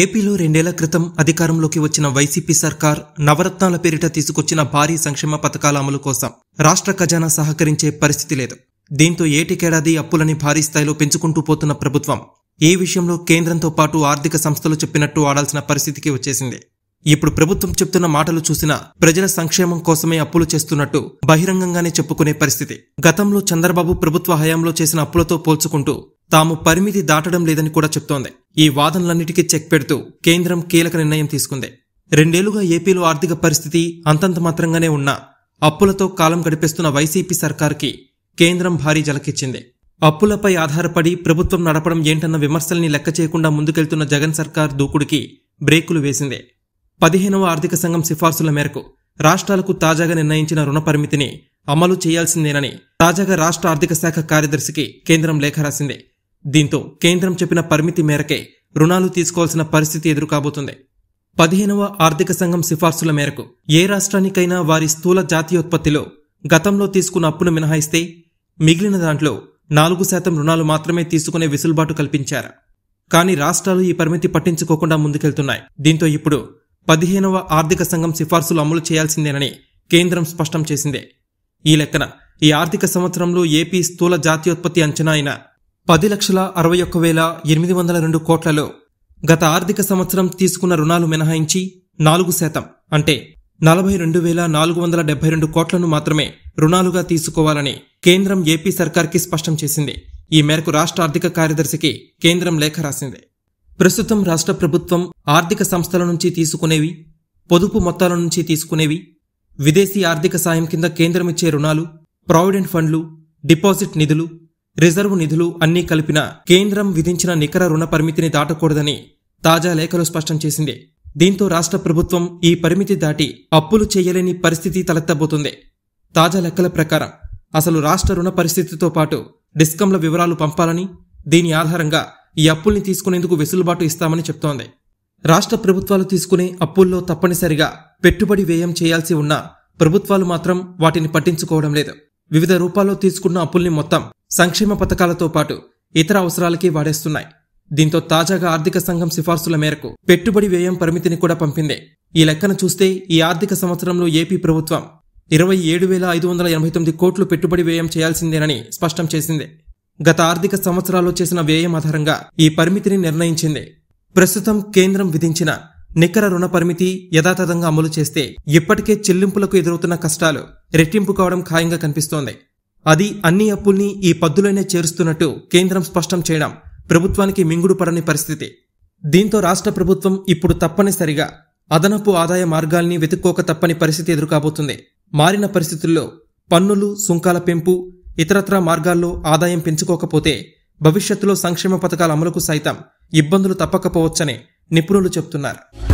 ఏపీలో రెండేళ్ల క్రితం అధికారంలోకి వచ్చిన వైసీపీ సర్కార్ నవరత్నాల పేరిట తీసుకొచ్చిన భారీ సంక్షేమ పథకాల అమలు కోసం రాష్ట్ర ఖజానా సహకరించే పరిస్థితి లేదు దీంతో ఏటికేడాది అప్పులని భారీ స్థాయిలో పెంచుకుంటూ పోతున్న ప్రభుత్వం ఈ విషయంలో కేంద్రంతో పాటు ఆర్థిక సంస్థలు చెప్పినట్టు ఆడాల్సిన పరిస్థితికి వచ్చేసింది ఇప్పుడు ప్రభుత్వం చెప్తున్న మాటలు చూసినా ప్రజల సంక్షేమం కోసమే అప్పులు చేస్తున్నట్టు బహిరంగంగానే చెప్పుకునే పరిస్థితి గతంలో చంద్రబాబు ప్రభుత్వ హయాంలో చేసిన అప్పులతో పోల్చుకుంటూ తాము పరిమితి దాటడం లేదని కూడా చెప్తోంది ఈ వాదనలన్నిటికీ చెక్ పెడుతూ కేంద్రం కీలక నిర్ణయం తీసుకుంది రెండేళ్లుగా ఏపీలో ఆర్థిక పరిస్థితి అంతంత మాత్రంగానే ఉన్నా అప్పులతో కాలం గడిపేస్తున్న వైసీపీ సర్కార్కి కేంద్రం భారీ జలకిచ్చింది అప్పులపై ఆధారపడి ప్రభుత్వం నడపడం ఏంటన్న విమర్శల్ని లెక్క చేయకుండా ముందుకెళ్తున్న జగన్ సర్కార్ దూకుడికి బ్రేకులు వేసింది పదిహేనవ ఆర్థిక సంఘం సిఫార్సుల మేరకు రాష్ట్రాలకు తాజాగా నిర్ణయించిన రుణ పరిమితిని అమలు చేయాల్సిందేనని తాజాగా రాష్ట్ర ఆర్థిక శాఖ కార్యదర్శికి కేంద్రం లేఖ రాసింది దీంతో కేంద్రం చెప్పిన పరిమితి మేరకే రుణాలు తీసుకోవాల్సిన పరిస్థితి ఎదురుకాబోతుంది పదిహేనవ ఆర్థిక సంఘం సిఫార్సుల మేరకు ఏ రాష్ట్రానికైనా వారి స్థూల జాతీయోత్పత్తిలో గతంలో తీసుకున్న అప్పును మినహాయిస్తే మిగిలిన దాంట్లో నాలుగు శాతం రుణాలు మాత్రమే తీసుకునే వెసులుబాటు కల్పించారు కానీ రాష్ట్రాలు ఈ పరిమితి పట్టించుకోకుండా ముందుకెళ్తున్నాయి దీంతో ఇప్పుడు పదిహేనవ ఆర్థిక సంఘం సిఫార్సులు అమలు చేయాల్సిందేనని కేంద్రం స్పష్టం చేసిందే ఈ లెక్కన ఈ ఆర్థిక సంవత్సరంలో ఏపీ స్థూల జాతీయోత్పత్తి అంచనా అయినా పది లక్షల అరవై ఒక్క వేల ఎనిమిది వందల రెండు కోట్లలో గత ఆర్థిక సంవత్సరం తీసుకున్న రుణాలు మినహాయించి నాలుగు శాతం అంటే నలభై రెండు వేల నాలుగు వందల డెబ్బై రెండు కోట్లను మాత్రమే రుణాలుగా తీసుకోవాలని కేంద్రం ఏపీ సర్కార్కి స్పష్టం చేసింది ఈ మేరకు రాష్ట్ర ఆర్థిక కార్యదర్శికి కేంద్రం లేఖ రాసింది ప్రస్తుతం రాష్ట్ర ప్రభుత్వం ఆర్థిక సంస్థల నుంచి తీసుకునేవి పొదుపు మొత్తాల నుంచి తీసుకునేవి విదేశీ ఆర్థిక సాయం కింద కేంద్రం ఇచ్చే రుణాలు ప్రావిడెంట్ ఫండ్లు డిపాజిట్ నిధులు రిజర్వు నిధులు అన్నీ కలిపిన కేంద్రం విధించిన నికర రుణ పరిమితిని దాటకూడదని తాజా లేఖలు స్పష్టం చేసింది దీంతో రాష్ట్ర ప్రభుత్వం ఈ పరిమితి దాటి అప్పులు చేయలేని పరిస్థితి తలెత్తబోతుంది తాజా లెక్కల ప్రకారం అసలు రాష్ట్ర రుణ పరిస్థితితో పాటు డిస్కంల వివరాలు పంపాలని దీని ఆధారంగా ఈ అప్పుల్ని తీసుకునేందుకు వెసులుబాటు ఇస్తామని చెప్తోంది రాష్ట్ర ప్రభుత్వాలు తీసుకునే అప్పుల్లో తప్పనిసరిగా పెట్టుబడి వ్యయం చేయాల్సి ఉన్నా ప్రభుత్వాలు మాత్రం వాటిని పట్టించుకోవడం లేదు వివిధ రూపాల్లో తీసుకున్న అప్పుల్ని మొత్తం సంక్షేమ పథకాలతో పాటు ఇతర అవసరాలకి వాడేస్తున్నాయి దీంతో తాజాగా ఆర్థిక సంఘం సిఫార్సుల మేరకు పెట్టుబడి వ్యయం పరిమితిని కూడా పంపింది ఈ లెక్కన చూస్తే ఈ ఆర్థిక సంవత్సరంలో ఏపీ ప్రభుత్వం ఇరవై ఏడు వేల ఐదు వందల ఎనభై తొమ్మిది కోట్లు పెట్టుబడి వ్యయం చేయాల్సిందేనని స్పష్టం చేసింది గత ఆర్థిక సంవత్సరాల్లో చేసిన వ్యయం ఆధారంగా ఈ పరిమితిని నిర్ణయించింది ప్రస్తుతం కేంద్రం విధించిన నికర రుణ పరిమితి యథాతథంగా అమలు చేస్తే ఇప్పటికే చెల్లింపులకు ఎదురవుతున్న కష్టాలు రెట్టింపు కావడం ఖాయంగా కనిపిస్తోంది అది అన్ని అప్పుల్ని ఈ పద్దులోనే చేరుస్తున్నట్టు కేంద్రం స్పష్టం చేయడం ప్రభుత్వానికి మింగుడు పడని పరిస్థితి దీంతో రాష్ట్ర ప్రభుత్వం ఇప్పుడు తప్పనిసరిగా అదనపు ఆదాయ మార్గాల్ని వెతుక్కోక తప్పని పరిస్థితి ఎదురుకాబోతుంది మారిన పరిస్థితుల్లో పన్నులు సుంకాల పెంపు ఇతరత్రా మార్గాల్లో ఆదాయం పెంచుకోకపోతే భవిష్యత్తులో సంక్షేమ పథకాల అమలుకు సైతం ఇబ్బందులు తప్పకపోవచ్చని నిపుణులు చెబుతున్నారు